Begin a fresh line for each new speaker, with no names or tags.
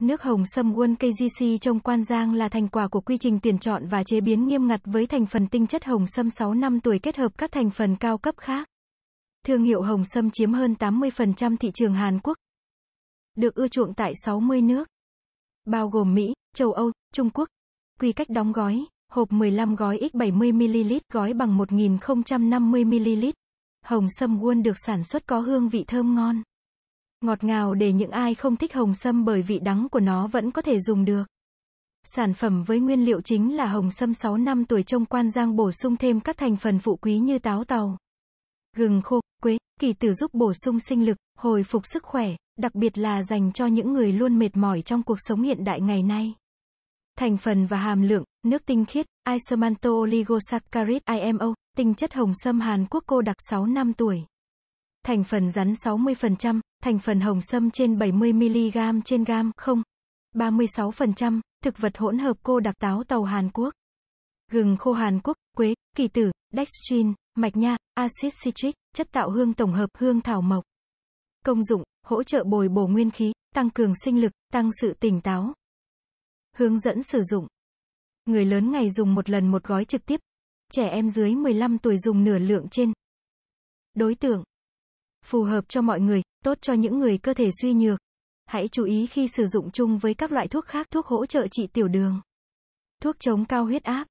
Nước hồng sâm Uân KGC trong Quan Giang là thành quả của quy trình tuyển chọn và chế biến nghiêm ngặt với thành phần tinh chất hồng sâm 6 năm tuổi kết hợp các thành phần cao cấp khác. Thương hiệu hồng sâm chiếm hơn 80% thị trường Hàn Quốc. Được ưa chuộng tại 60 nước, bao gồm Mỹ, châu Âu, Trung Quốc. Quy cách đóng gói, hộp 15 gói x 70ml gói bằng 1050ml. Hồng sâm Uân được sản xuất có hương vị thơm ngon. Ngọt ngào để những ai không thích hồng sâm bởi vị đắng của nó vẫn có thể dùng được. Sản phẩm với nguyên liệu chính là hồng sâm 6 năm tuổi trong quan giang bổ sung thêm các thành phần phụ quý như táo tàu, gừng khô, quế, kỳ tử giúp bổ sung sinh lực, hồi phục sức khỏe, đặc biệt là dành cho những người luôn mệt mỏi trong cuộc sống hiện đại ngày nay. Thành phần và hàm lượng, nước tinh khiết, isomanto oligosaccharide IMO, tinh chất hồng sâm Hàn Quốc cô đặc 6 năm tuổi thành phần rắn 60%, thành phần hồng sâm trên 70mg trên gam, không. 36%, thực vật hỗn hợp cô đặc táo tàu Hàn Quốc. Gừng khô Hàn Quốc, quế, kỳ tử, dextrin, mạch nha, axit citric, chất tạo hương tổng hợp hương thảo mộc. Công dụng, hỗ trợ bồi bổ nguyên khí, tăng cường sinh lực, tăng sự tỉnh táo. Hướng dẫn sử dụng. Người lớn ngày dùng một lần một gói trực tiếp. Trẻ em dưới 15 tuổi dùng nửa lượng trên. Đối tượng phù hợp cho mọi người, tốt cho những người cơ thể suy nhược. Hãy chú ý khi sử dụng chung với các loại thuốc khác, thuốc hỗ trợ trị tiểu đường, thuốc chống cao huyết áp.